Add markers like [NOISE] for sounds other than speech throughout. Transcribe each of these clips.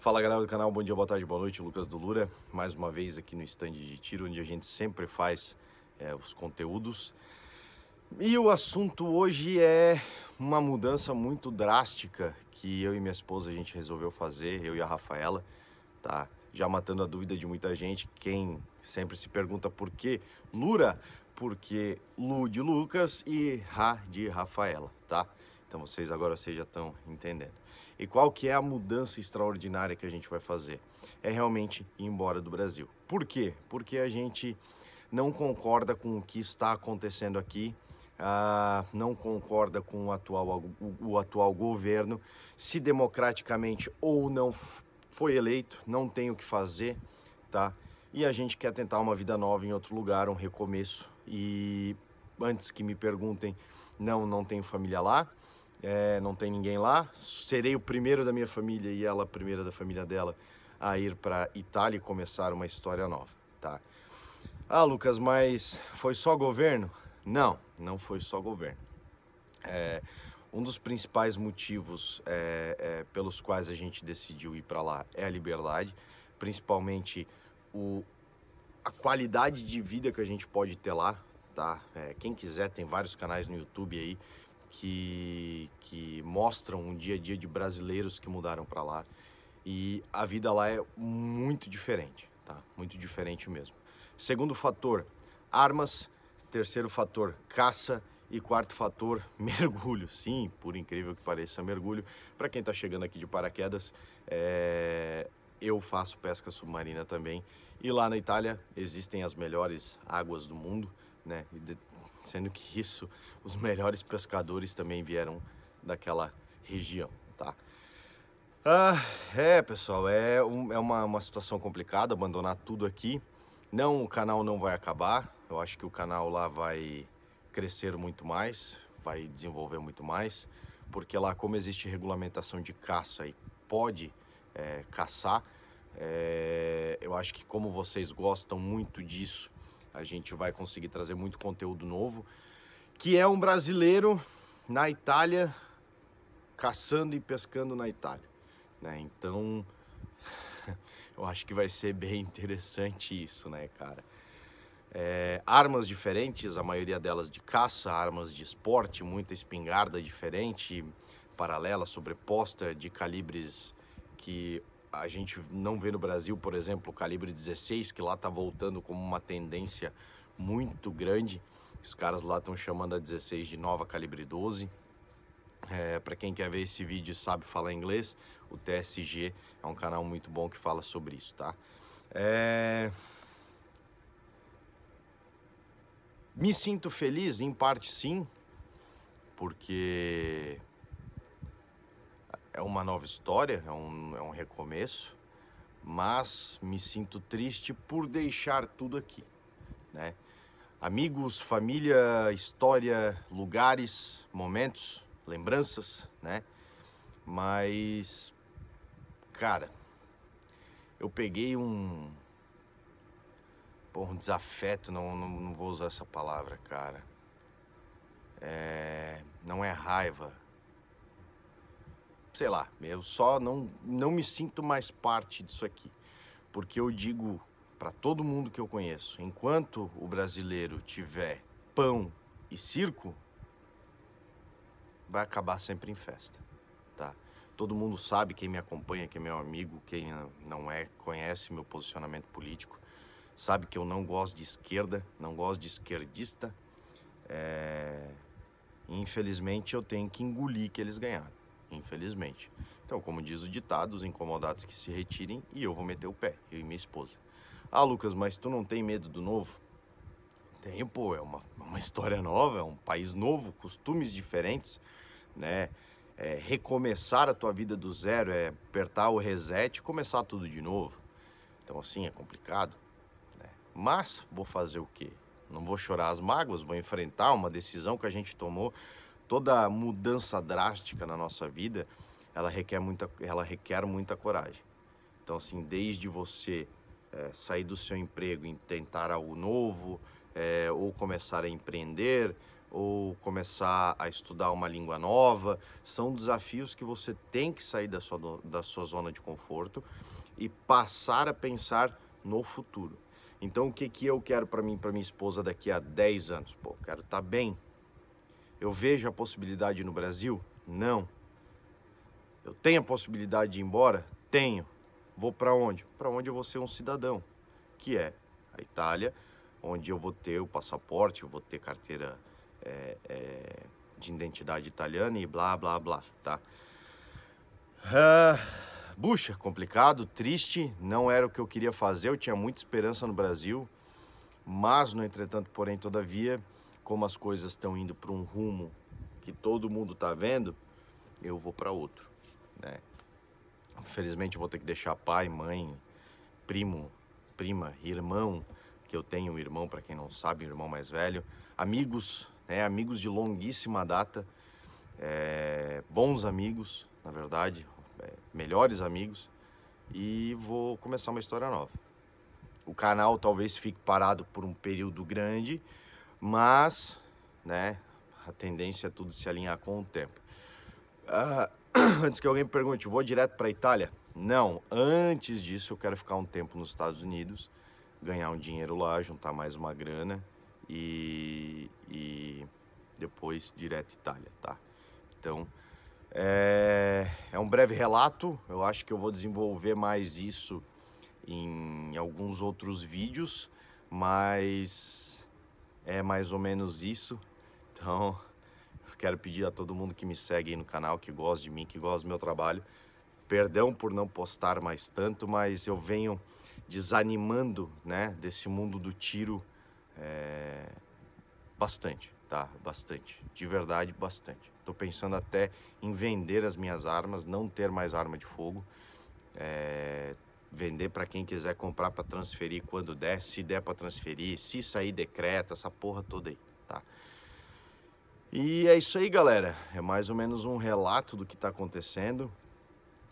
Fala galera do canal, bom dia, boa tarde, boa noite, Lucas do Lura, mais uma vez aqui no stand de tiro, onde a gente sempre faz é, os conteúdos. E o assunto hoje é uma mudança muito drástica que eu e minha esposa a gente resolveu fazer, eu e a Rafaela, tá? Já matando a dúvida de muita gente, quem sempre se pergunta por que Lura, porque Lu de Lucas e Ra de Rafaela, tá? Então vocês agora vocês já estão entendendo. E qual que é a mudança extraordinária que a gente vai fazer? É realmente ir embora do Brasil. Por quê? Porque a gente não concorda com o que está acontecendo aqui, ah, não concorda com o atual, o, o atual governo, se democraticamente ou não foi eleito, não tem o que fazer, tá? E a gente quer tentar uma vida nova em outro lugar, um recomeço. E antes que me perguntem, não, não tenho família lá, é, não tem ninguém lá. Serei o primeiro da minha família e ela a primeira da família dela a ir para Itália e começar uma história nova, tá? Ah, Lucas, mas foi só governo? Não, não foi só governo. É, um dos principais motivos é, é pelos quais a gente decidiu ir para lá é a liberdade, principalmente o, a qualidade de vida que a gente pode ter lá, tá? É, quem quiser tem vários canais no YouTube aí que, que mostram um dia a dia de brasileiros que mudaram para lá. E a vida lá é muito diferente, tá? Muito diferente mesmo. Segundo fator, armas. Terceiro fator, caça. E quarto fator, [LAUGHS] mergulho. Sim, por incrível que pareça, mergulho. Para quem está chegando aqui de paraquedas, é... eu faço pesca submarina também. E lá na Itália existem as melhores águas do mundo, né? sendo que isso, os melhores pescadores também vieram daquela região, tá? Ah, é, pessoal, é, um, é uma, uma situação complicada abandonar tudo aqui. Não, o canal não vai acabar. Eu acho que o canal lá vai crescer muito mais, vai desenvolver muito mais, porque lá, como existe regulamentação de caça e pode é, caçar, é, eu acho que como vocês gostam muito disso a gente vai conseguir trazer muito conteúdo novo, que é um brasileiro na Itália caçando e pescando na Itália, né? Então, [LAUGHS] eu acho que vai ser bem interessante isso, né, cara? É, armas diferentes, a maioria delas de caça, armas de esporte, muita espingarda diferente, paralela, sobreposta, de calibres que a gente não vê no Brasil, por exemplo, o calibre 16, que lá está voltando como uma tendência muito grande. Os caras lá estão chamando a 16 de nova calibre 12. É, para quem quer ver esse vídeo e sabe falar inglês, o TSG é um canal muito bom que fala sobre isso, tá? É... Me sinto feliz, em parte sim, porque é uma nova história, é um, é um recomeço, mas me sinto triste por deixar tudo aqui, né? Amigos, família, história, lugares, momentos, lembranças, né? Mas, cara, eu peguei um, pô, um desafeto, não, não, não vou usar essa palavra, cara. É, não é raiva, sei lá, eu só não, não me sinto mais parte disso aqui. Porque eu digo para todo mundo que eu conheço, enquanto o brasileiro tiver pão e circo, vai acabar sempre em festa, tá? Todo mundo sabe, quem me acompanha, quem é meu amigo, quem não é, conhece meu posicionamento político, sabe que eu não gosto de esquerda, não gosto de esquerdista. É... Infelizmente, eu tenho que engolir que eles ganharam infelizmente. Então, como diz o ditado, os incomodados que se retirem e eu vou meter o pé, eu e minha esposa. Ah, Lucas, mas tu não tem medo do novo? Tenho, pô, é uma, uma história nova, é um país novo, costumes diferentes, né? É recomeçar a tua vida do zero, é apertar o reset e começar tudo de novo. Então, assim, é complicado. Né? Mas vou fazer o quê? Não vou chorar as mágoas, vou enfrentar uma decisão que a gente tomou toda mudança drástica na nossa vida, ela requer muita, ela requer muita coragem. Então, assim, desde você é, sair do seu emprego e tentar algo novo, é, ou começar a empreender, ou começar a estudar uma língua nova, são desafios que você tem que sair da sua, da sua zona de conforto e passar a pensar no futuro. Então, o que, que eu quero para mim, para minha esposa daqui a 10 anos? Pô, quero estar tá bem, eu vejo a possibilidade no Brasil? Não. Eu tenho a possibilidade de ir embora? Tenho. Vou para onde? Para onde eu vou ser um cidadão, que é a Itália, onde eu vou ter o passaporte, eu vou ter carteira é, é, de identidade italiana e blá, blá, blá, tá? Uh, bucha, complicado, triste, não era o que eu queria fazer, eu tinha muita esperança no Brasil, mas, no entretanto, porém, todavia, como as coisas estão indo para um rumo que todo mundo está vendo, eu vou para outro, né? Infelizmente eu vou ter que deixar pai, mãe, primo, prima, irmão, que eu tenho um irmão para quem não sabe, um irmão mais velho, amigos, né? Amigos de longuíssima data, é, bons amigos, na verdade, é, melhores amigos, e vou começar uma história nova. O canal talvez fique parado por um período grande, mas né, a tendência é tudo se alinhar com o tempo. Uh, [CLEARS THROAT] antes que alguém me pergunte, vou direto para a Itália? Não, antes disso eu quero ficar um tempo nos Estados Unidos, ganhar um dinheiro lá, juntar mais uma grana e, e depois direto Itália, tá? Então é, é um breve relato. Eu acho que eu vou desenvolver mais isso em alguns outros vídeos, mas é mais ou menos isso. Então, eu quero pedir a todo mundo que me segue aí no canal, que gosta de mim, que gosta do meu trabalho, perdão por não postar mais tanto, mas eu venho desanimando, né, desse mundo do tiro é, bastante, tá? Bastante, de verdade, bastante. Estou pensando até em vender as minhas armas, não ter mais arma de fogo. É, vender para quem quiser comprar para transferir quando der, se der para transferir, se sair decreta, essa porra toda aí, tá? E é isso aí, galera. É mais ou menos um relato do que está acontecendo.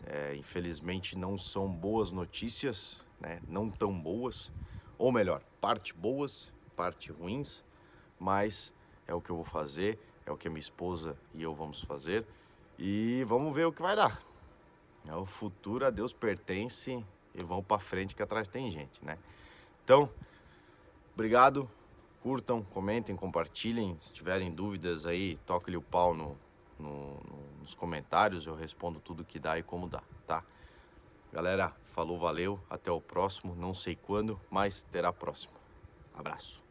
É, infelizmente não são boas notícias, né? Não tão boas, ou melhor, parte boas, parte ruins, mas é o que eu vou fazer, é o que a minha esposa e eu vamos fazer e vamos ver o que vai dar. É o futuro a Deus pertence e vão para frente que atrás tem gente, né? Então, obrigado, curtam, comentem, compartilhem, se tiverem dúvidas aí, toque-lhe o pau no, no, nos comentários, eu respondo tudo que dá e como dá, tá? Galera, falou, valeu, até o próximo, não sei quando, mas terá próximo. Abraço.